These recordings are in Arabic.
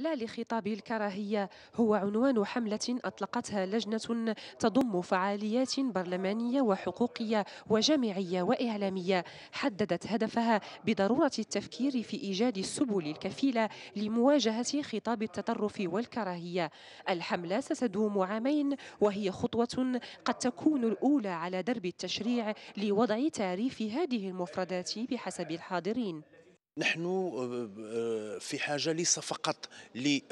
لا لخطاب الكراهية هو عنوان حملة أطلقتها لجنة تضم فعاليات برلمانية وحقوقية وجامعية وإعلامية حددت هدفها بضرورة التفكير في إيجاد السبل الكفيلة لمواجهة خطاب التطرف والكراهية الحملة ستدوم عامين وهي خطوة قد تكون الأولى على درب التشريع لوضع تعريف هذه المفردات بحسب الحاضرين نحن آه، آه، في حاجة ليس فقط لما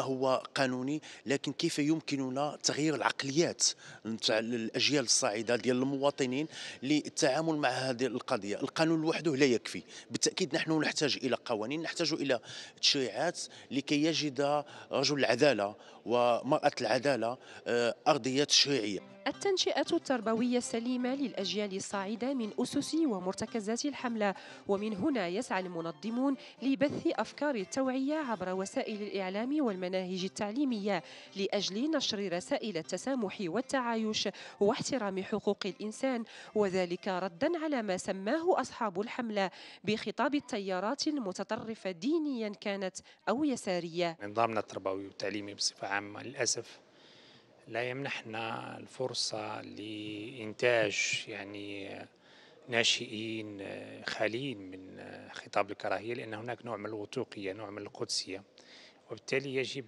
آه، هو قانوني لكن كيف يمكننا تغيير العقليات نتاع الأجيال الصاعدة ديال المواطنين للتعامل مع هذه القضية القانون لوحده لا يكفي بالتأكيد نحن نحتاج إلى قوانين نحتاج إلى تشريعات لكي يجد رجل العدالة ومرأة العدالة أرضية تشريعية التنشئة التربوية السليمة للأجيال الصاعدة من أسس ومرتكزات الحملة ومن هنا يسعى المنظمون لبث أفكار التوعية عبر وسائل الإعلام والمناهج التعليمية لأجل نشر رسائل التسامح والتعايش واحترام حقوق الإنسان وذلك ردا على ما سماه أصحاب الحملة بخطاب التيارات المتطرفة دينيا كانت أو يسارية نظامنا التربوي والتعليمي بصفة عامة للأسف لا يمنحنا الفرصة لإنتاج يعني ناشئين خاليين من خطاب الكراهية لأن هناك نوع من الوثوقية نوع من القدسية وبالتالي يجب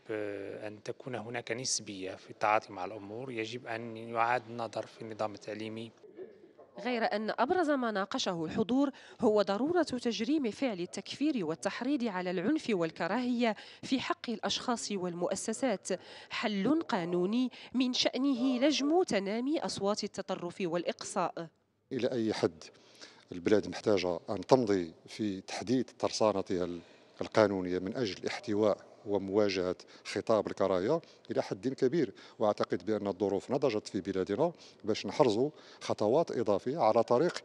أن تكون هناك نسبية في التعاطي مع الأمور يجب أن يعاد النظر في النظام التعليمي غير أن أبرز ما ناقشه الحضور هو ضرورة تجريم فعل التكفير والتحريض على العنف والكراهية في حق الأشخاص والمؤسسات حل قانوني من شأنه لجم تنامي أصوات التطرف والإقصاء إلى أي حد البلاد محتاجة أن تمضي في تحديد ترصانتها القانونية من أجل احتواء ومواجهه خطاب الكراهيه الى حد كبير واعتقد بان الظروف نضجت في بلادنا باش نحرزوا خطوات اضافيه على طريق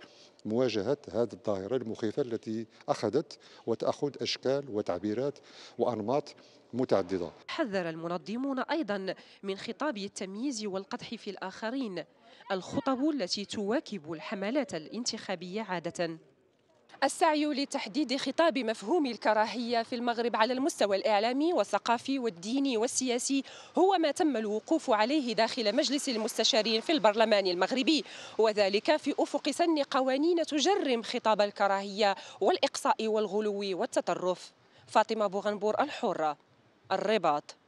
مواجهه هذه الظاهره المخيفه التي اخذت وتاخذ اشكال وتعبيرات وانماط متعدده. حذر المنظمون ايضا من خطاب التمييز والقدح في الاخرين، الخطب التي تواكب الحملات الانتخابيه عاده. السعي لتحديد خطاب مفهوم الكراهية في المغرب على المستوى الإعلامي والثقافي والديني والسياسي هو ما تم الوقوف عليه داخل مجلس المستشارين في البرلمان المغربي وذلك في أفق سن قوانين تجرم خطاب الكراهية والإقصاء والغلو والتطرف فاطمة بوغنبور الحرة الرباط